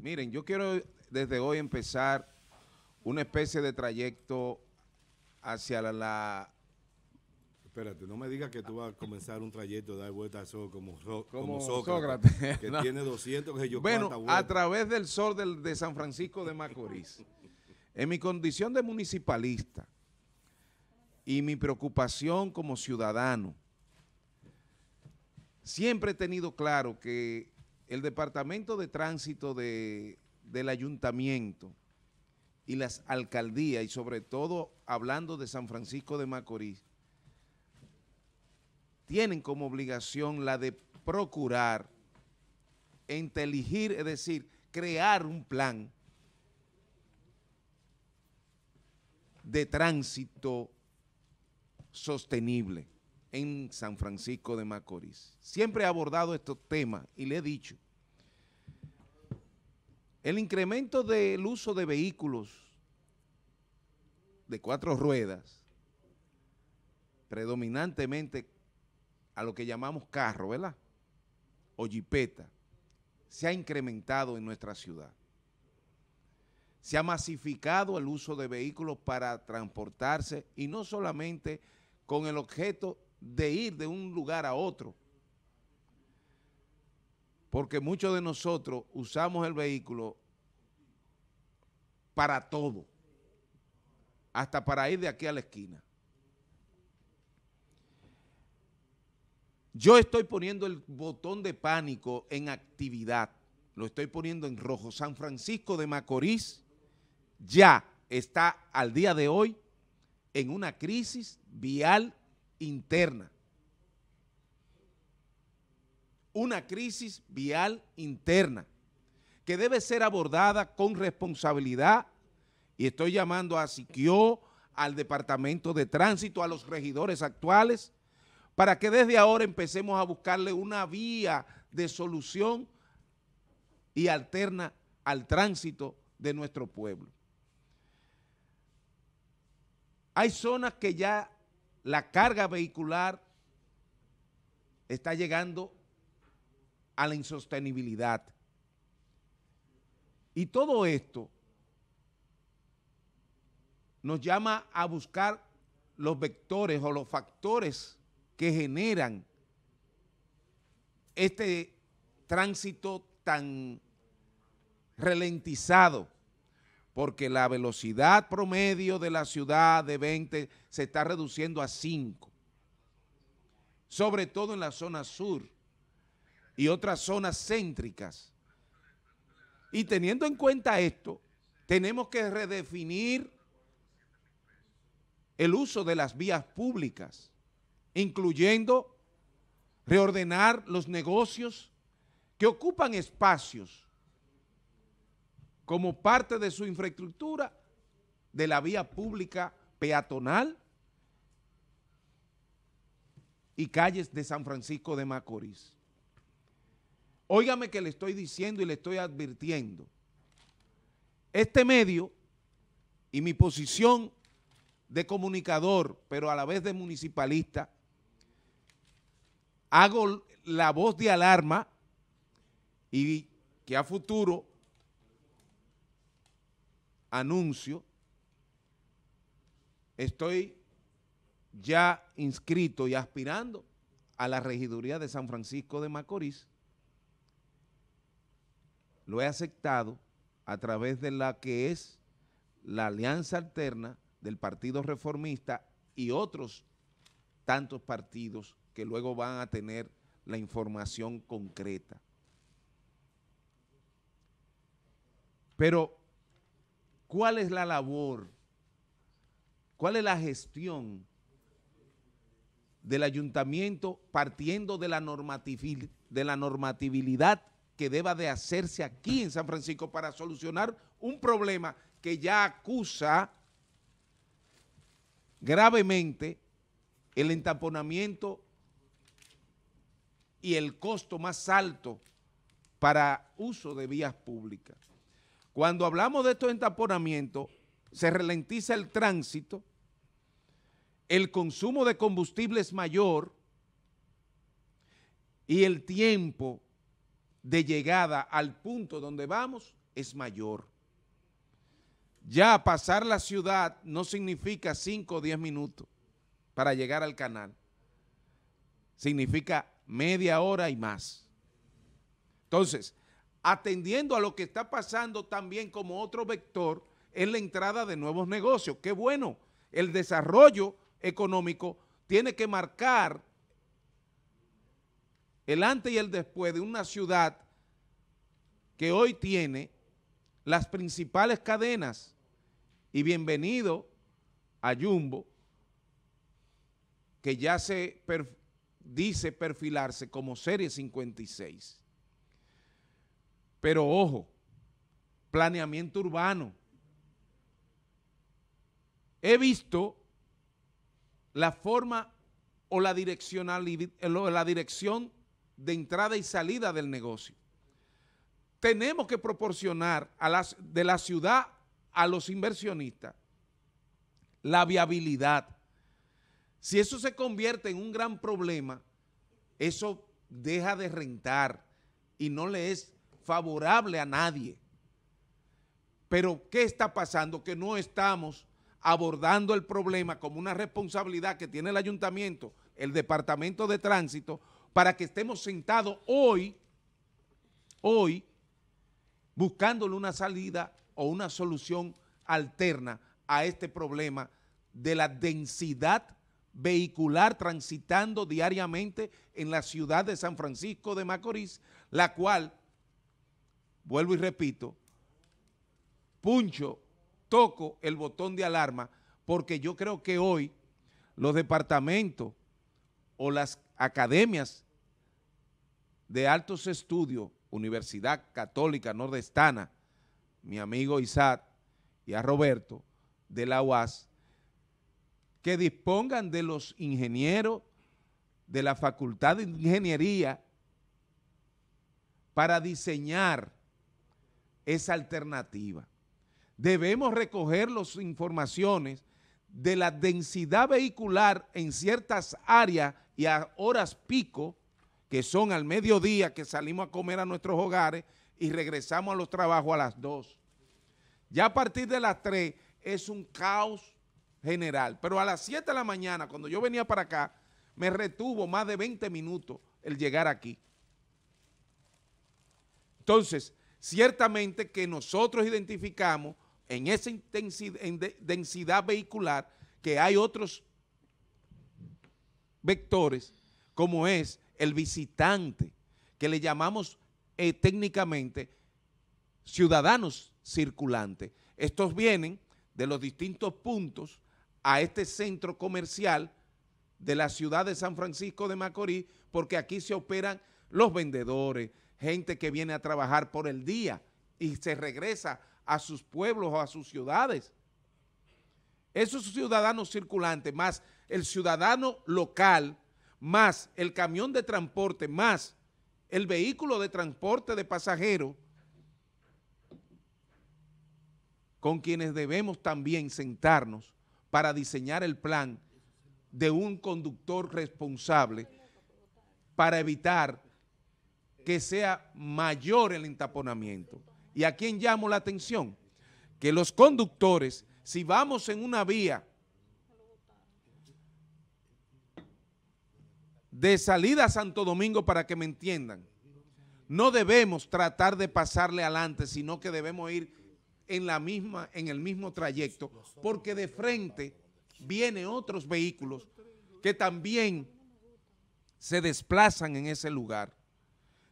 Miren, yo quiero desde hoy empezar una especie de trayecto hacia la... Espérate, no me digas que tú vas a comenzar un trayecto de dar vueltas como, como, como, Sócrates, que tiene 200, que yo Bueno, a través del sol del, de San Francisco de Macorís. en mi condición de municipalista y mi preocupación como ciudadano, siempre he tenido claro que el Departamento de Tránsito de, del Ayuntamiento y las alcaldías, y sobre todo hablando de San Francisco de Macorís, tienen como obligación la de procurar, inteligir, es decir, crear un plan de tránsito sostenible en San Francisco de Macorís. Siempre he abordado estos temas y le he dicho, el incremento del uso de vehículos de cuatro ruedas, predominantemente a lo que llamamos carro, ¿verdad? O jipeta, se ha incrementado en nuestra ciudad. Se ha masificado el uso de vehículos para transportarse y no solamente con el objeto de ir de un lugar a otro. Porque muchos de nosotros usamos el vehículo para todo, hasta para ir de aquí a la esquina. Yo estoy poniendo el botón de pánico en actividad. Lo estoy poniendo en rojo. San Francisco de Macorís ya está al día de hoy en una crisis vial interna. Una crisis vial interna que debe ser abordada con responsabilidad y estoy llamando a Siquio, al Departamento de Tránsito, a los regidores actuales, para que desde ahora empecemos a buscarle una vía de solución y alterna al tránsito de nuestro pueblo. Hay zonas que ya la carga vehicular está llegando a la insostenibilidad. Y todo esto nos llama a buscar los vectores o los factores que generan este tránsito tan ralentizado porque la velocidad promedio de la ciudad de 20 se está reduciendo a 5, sobre todo en la zona sur y otras zonas céntricas. Y teniendo en cuenta esto, tenemos que redefinir el uso de las vías públicas, incluyendo reordenar los negocios que ocupan espacios como parte de su infraestructura de la vía pública peatonal y calles de San Francisco de Macorís. Óigame que le estoy diciendo y le estoy advirtiendo. Este medio y mi posición de comunicador, pero a la vez de municipalista, hago la voz de alarma y que a futuro anuncio, estoy ya inscrito y aspirando a la regiduría de San Francisco de Macorís. Lo he aceptado a través de la que es la alianza alterna del Partido Reformista y otros tantos partidos que luego van a tener la información concreta. Pero ¿Cuál es la labor? ¿Cuál es la gestión del ayuntamiento partiendo de la, de la normatividad que deba de hacerse aquí en San Francisco para solucionar un problema que ya acusa gravemente el entaponamiento y el costo más alto para uso de vías públicas. Cuando hablamos de estos entaponamientos, se ralentiza el tránsito, el consumo de combustible es mayor y el tiempo de llegada al punto donde vamos es mayor. Ya pasar la ciudad no significa 5 o 10 minutos para llegar al canal. Significa media hora y más. Entonces, atendiendo a lo que está pasando también como otro vector, es la entrada de nuevos negocios. Qué bueno, el desarrollo económico tiene que marcar el antes y el después de una ciudad que hoy tiene las principales cadenas. Y bienvenido a Jumbo, que ya se dice perfilarse como Serie 56. Pero ojo, planeamiento urbano. He visto la forma o la, eh, la dirección de entrada y salida del negocio. Tenemos que proporcionar a las, de la ciudad a los inversionistas la viabilidad. Si eso se convierte en un gran problema, eso deja de rentar y no le es favorable a nadie. Pero ¿qué está pasando? Que no estamos abordando el problema como una responsabilidad que tiene el ayuntamiento, el departamento de tránsito, para que estemos sentados hoy, hoy, buscándole una salida o una solución alterna a este problema de la densidad vehicular transitando diariamente en la ciudad de San Francisco de Macorís, la cual vuelvo y repito, puncho, toco el botón de alarma porque yo creo que hoy los departamentos o las academias de altos estudios, Universidad Católica Nordestana, mi amigo Isaac y a Roberto de la UAS, que dispongan de los ingenieros de la Facultad de Ingeniería para diseñar esa alternativa. Debemos recoger las informaciones de la densidad vehicular en ciertas áreas y a horas pico, que son al mediodía que salimos a comer a nuestros hogares y regresamos a los trabajos a las 2. Ya a partir de las 3 es un caos general. Pero a las 7 de la mañana, cuando yo venía para acá, me retuvo más de 20 minutos el llegar aquí. Entonces, Ciertamente que nosotros identificamos en esa intensidad, densidad vehicular que hay otros vectores, como es el visitante, que le llamamos eh, técnicamente ciudadanos circulantes. Estos vienen de los distintos puntos a este centro comercial de la ciudad de San Francisco de Macorís, porque aquí se operan los vendedores, gente que viene a trabajar por el día y se regresa a sus pueblos o a sus ciudades. Esos ciudadanos circulantes, más el ciudadano local, más el camión de transporte, más el vehículo de transporte de pasajeros, con quienes debemos también sentarnos para diseñar el plan de un conductor responsable para evitar que sea mayor el entaponamiento. ¿Y a quién llamo la atención? Que los conductores, si vamos en una vía de salida a Santo Domingo, para que me entiendan, no debemos tratar de pasarle adelante, sino que debemos ir en, la misma, en el mismo trayecto, porque de frente vienen otros vehículos que también se desplazan en ese lugar.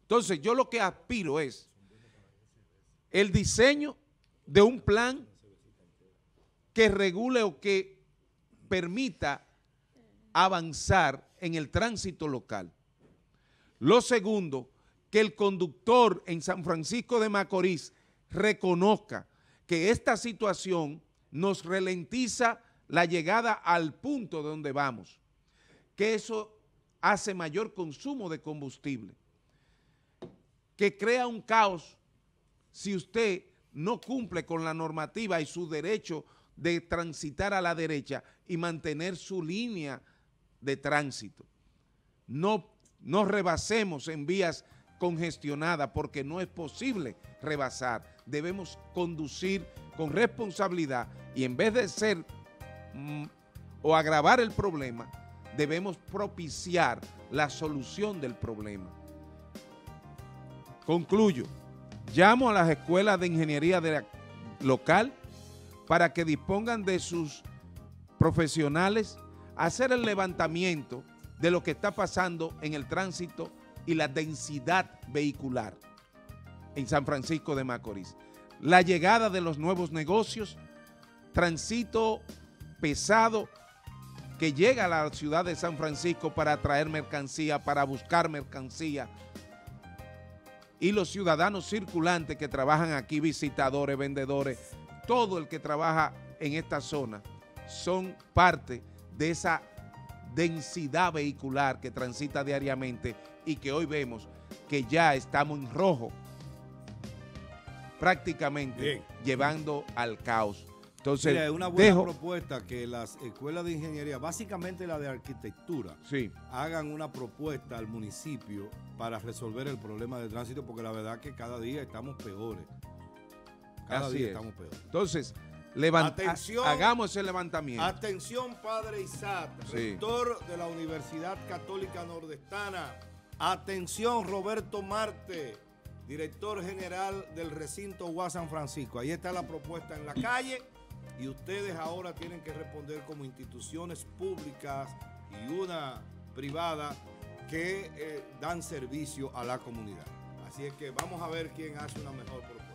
Entonces, yo lo que aspiro es el diseño de un plan que regule o que permita avanzar en el tránsito local. Lo segundo, que el conductor en San Francisco de Macorís reconozca que esta situación nos ralentiza la llegada al punto de donde vamos, que eso hace mayor consumo de combustible que crea un caos si usted no cumple con la normativa y su derecho de transitar a la derecha y mantener su línea de tránsito. No, no rebasemos en vías congestionadas porque no es posible rebasar. Debemos conducir con responsabilidad y en vez de ser mm, o agravar el problema, debemos propiciar la solución del problema. Concluyo. Llamo a las escuelas de ingeniería de local para que dispongan de sus profesionales a hacer el levantamiento de lo que está pasando en el tránsito y la densidad vehicular en San Francisco de Macorís. La llegada de los nuevos negocios, tránsito pesado que llega a la ciudad de San Francisco para traer mercancía, para buscar mercancía, y los ciudadanos circulantes que trabajan aquí, visitadores, vendedores, todo el que trabaja en esta zona, son parte de esa densidad vehicular que transita diariamente y que hoy vemos que ya estamos en rojo prácticamente llevando al caos. Entonces, es una buena propuesta que las escuelas de ingeniería, básicamente la de arquitectura, hagan una propuesta al municipio para resolver el problema de tránsito, porque la verdad es que cada día estamos peores. Cada día estamos peores. Entonces, hagamos el levantamiento. Atención, padre Isaac, rector de la Universidad Católica Nordestana. Atención, Roberto Marte, director general del recinto UA San Francisco. Ahí está la propuesta en la calle. Y ustedes ahora tienen que responder como instituciones públicas y una privada que eh, dan servicio a la comunidad. Así es que vamos a ver quién hace una mejor propuesta.